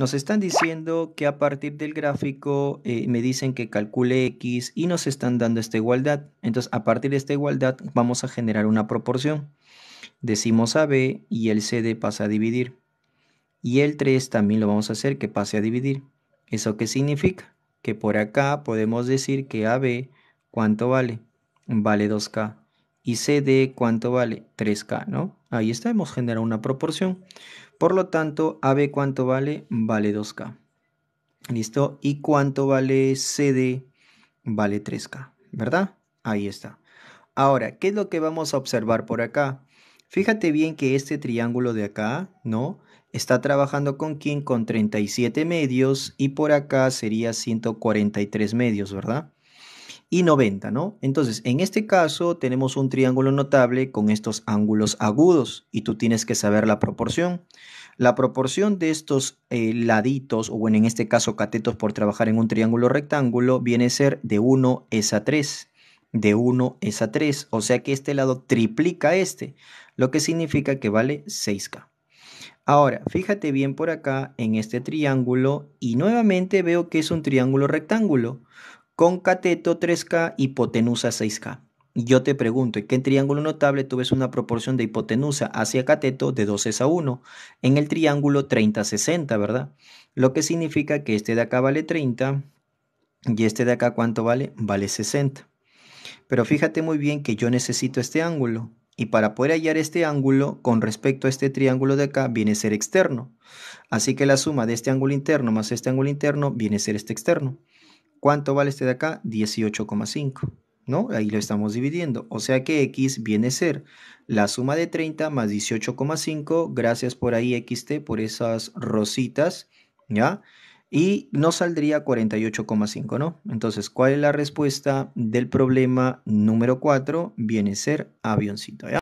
Nos están diciendo que a partir del gráfico eh, me dicen que calcule x y nos están dando esta igualdad. Entonces, a partir de esta igualdad vamos a generar una proporción. Decimos ab y el CD pasa a dividir. Y el 3 también lo vamos a hacer que pase a dividir. ¿Eso qué significa? Que por acá podemos decir que AB, ¿cuánto vale? Vale 2K y CD, cuánto vale 3K, ¿no? Ahí está, hemos generado una proporción. Por lo tanto, AB cuánto vale? Vale 2K. ¿Listo? ¿Y cuánto vale CD? Vale 3K, ¿verdad? Ahí está. Ahora, ¿qué es lo que vamos a observar por acá? Fíjate bien que este triángulo de acá, ¿no? Está trabajando con quién? Con 37 medios y por acá sería 143 medios, ¿verdad? y 90, ¿no? Entonces, en este caso tenemos un triángulo notable con estos ángulos agudos y tú tienes que saber la proporción. La proporción de estos eh, laditos, o bueno, en este caso catetos por trabajar en un triángulo rectángulo, viene a ser de 1 es a 3 de 1 es a 3, o sea que este lado triplica este, lo que significa que vale 6K. Ahora, fíjate bien por acá en este triángulo y nuevamente veo que es un triángulo rectángulo, con cateto 3K, hipotenusa 6K. Yo te pregunto, ¿en qué triángulo notable tú ves una proporción de hipotenusa hacia cateto de 2 a 1? En el triángulo 30-60, ¿verdad? Lo que significa que este de acá vale 30 y este de acá ¿cuánto vale? Vale 60. Pero fíjate muy bien que yo necesito este ángulo. Y para poder hallar este ángulo con respecto a este triángulo de acá viene a ser externo. Así que la suma de este ángulo interno más este ángulo interno viene a ser este externo. ¿Cuánto vale este de acá? 18,5. ¿no? Ahí lo estamos dividiendo. O sea que x viene a ser la suma de 30 más 18,5. Gracias por ahí, xt, por esas rositas, ¿ya? Y no saldría 48,5, ¿no? Entonces, ¿cuál es la respuesta del problema número 4? Viene a ser avioncito, ¿ya?